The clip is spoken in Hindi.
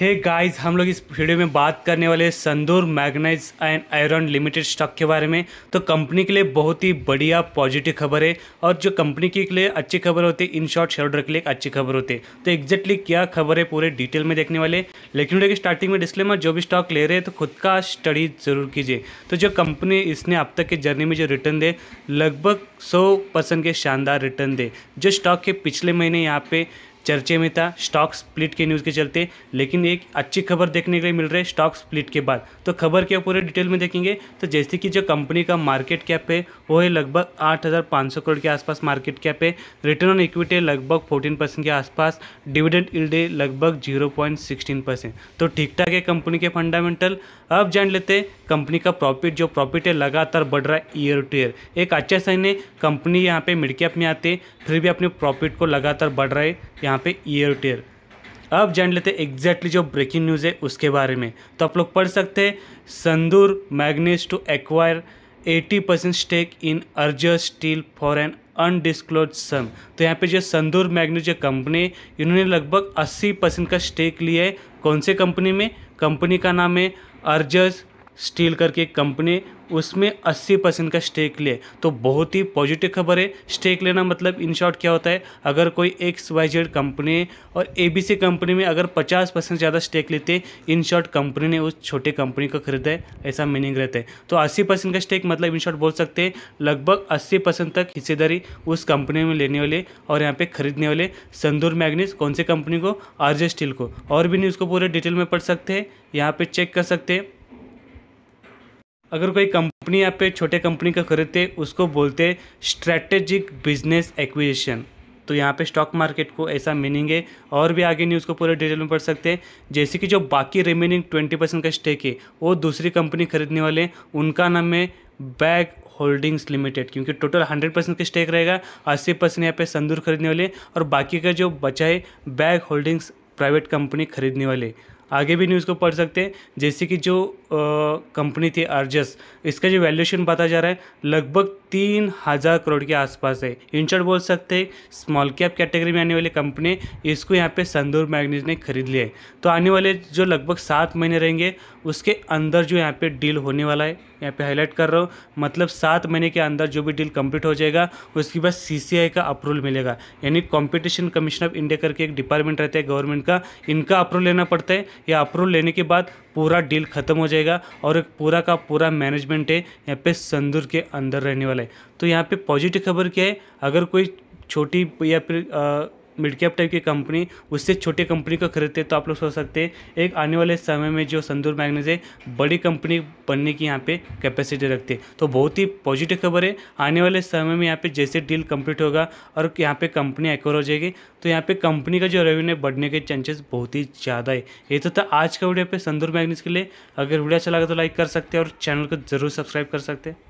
हे hey गाइस हम लोग इस वीडियो में बात करने वाले Sandur manganese and iron limited stock के बारे में तो कंपनी के लिए बहुत ही बढ़िया पॉजिटिव खबर है और जो कंपनी के लिए अच्छी खबर होती है इन शॉर्ट शेयर होल्डर के लिए अच्छी खबर होती है तो एग्जैक्टली क्या खबर है पूरे डिटेल में देखने वाले लेकिन वीडियो की स्टार्टिंग में डिस्प्ले जो भी स्टॉक ले रहे हैं तो खुद का स्टडी जरूर कीजिए तो जो कंपनी इसने अब तक के जर्नी में जो रिटर्न दे लगभग सौ के शानदार रिटर्न दे जो स्टॉक के पिछले महीने यहाँ पे चर्चे में था स्टॉक स्प्लिट के न्यूज़ के चलते लेकिन एक अच्छी खबर देखने के लिए मिल रही है स्टॉक स्प्लिट के बाद तो खबर क्या पूरे डिटेल में देखेंगे तो जैसे कि जो कंपनी का मार्केट कैप है वो है लगभग आठ करोड़ के आसपास मार्केट कैप है रिटर्न ऑन इक्विटी लगभग फोर्टीन के आसपास डिविडेंड इल्ड है लगभग जीरो तो ठीक ठाक है कंपनी के फंडामेंटल अब जान लेते हैं कंपनी का प्रॉफिट जो प्रॉफिट है लगातार बढ़ रहा है ईयर टू ईयर एक अच्छा साइन है कंपनी यहाँ पे मिड कैप में आते फिर भी अपने प्रॉफिट को लगातार बढ़ रहा है यहाँ यहाँ पे ईयर टेयर अब जान लेते हैं एग्जैक्टली जो ब्रेकिंग न्यूज़ है उसके बारे में तो आप लोग पढ़ सकते हैं Sandur manganese to acquire 80 percent stake in Arjas steel for an undisclosed sum तो यहाँ पे जो संदूर मैग्नेस जो कंपनी इन्होंने लगभग 80 परसेंट का स्टेक लिया है कौन से कंपनी में कंपनी का नाम है अर्जस स्टील करके एक कंपनी उसमें 80 परसेंट का स्टेक ले तो बहुत ही पॉजिटिव खबर है स्टेक लेना मतलब इन शॉर्ट क्या होता है अगर कोई एक्स वाई जेड कंपनी और ए बी सी कंपनी में अगर 50 परसेंट ज़्यादा स्टेक लेते इन शॉर्ट कंपनी ने उस छोटे कंपनी को खरीदा है ऐसा मीनिंग रहता है तो 80 परसेंट का स्टेक मतलब इन शॉर्ट बोल सकते हैं लगभग अस्सी परसेंट तक हिस्सेदारी उस कंपनी में लेने वाले और यहाँ पर खरीदने वाले संदूर मैग्नीस कौन से कंपनी को आर स्टील को और भी नहीं उसको पूरे डिटेल में पढ़ सकते हैं यहाँ पर चेक कर सकते हैं अगर कोई कंपनी आप पे छोटे कंपनी का खरीदते उसको बोलते स्ट्रेटेजिक बिजनेस एक्विजिशन तो यहाँ पे स्टॉक मार्केट को ऐसा मीनिंग है और भी आगे न्यूज़ को पूरे डिटेल में पढ़ सकते हैं जैसे कि जो बाकी रिमेनिंग ट्वेंटी परसेंट का स्टेक है वो दूसरी कंपनी खरीदने वाले उनका नाम है बैग होल्डिंग्स लिमिटेड क्योंकि टोटल हंड्रेड परसेंट का स्टेक रहेगा अस्सी परसेंट यहाँ पे संदूर खरीदने वाले और बाकी का जो बचा है बैग होल्डिंग्स प्राइवेट कंपनी खरीदने वाले आगे भी न्यूज़ को पढ़ सकते हैं जैसे कि जो कंपनी थी आरजस इसका जो वैल्यूशन बताया जा रहा है लगभग तीन हज़ार करोड़ के आसपास है इन शॉर्ट बोल सकते हैं स्मॉल कैप कैटेगरी में आने वाली कंपनी इसको यहाँ पे संदूर मैगनीज ने खरीद लिया है तो आने वाले जो लगभग सात महीने रहेंगे उसके अंदर जो यहाँ पे डील होने वाला है यहाँ पे हाईलाइट कर रहा हूँ मतलब सात महीने के अंदर जो भी डील कंप्लीट हो जाएगा उसके बाद सी का अप्रूवल मिलेगा यानी कॉम्पिटिशन कमीशन ऑफ इंडिया करके एक डिपार्टमेंट रहता है गवर्नमेंट का इनका अप्रूवल लेना पड़ता है या अप्रूवल लेने के बाद पूरा डील ख़त्म हो जाएगा और एक पूरा का पूरा मैनेजमेंट है यहाँ पे संदूर के अंदर रहने वाला है तो यहाँ पे पॉजिटिव खबर क्या है अगर कोई छोटी या फिर मिड कैप टाइप की कंपनी उससे छोटे कंपनी को खरीदते तो आप लोग सोच सकते हैं एक आने वाले समय में जो संदूर मैगनीज है बड़ी कंपनी बनने की यहाँ पे कैपेसिटी रखती है तो बहुत ही पॉजिटिव खबर है आने वाले समय में यहाँ पे जैसे डील कंप्लीट होगा और यहाँ पे कंपनी एक्वर हो जाएगी तो यहाँ पे कंपनी का जो रेवेन्यू बढ़ने के चांसेस बहुत ही ज़्यादा है ये तो था आज का वीडियो पे संदूर मैगनीज के लिए अगर वीडियो अच्छा लगा तो लाइक कर सकते हैं और चैनल को जरूर सब्सक्राइब कर सकते हैं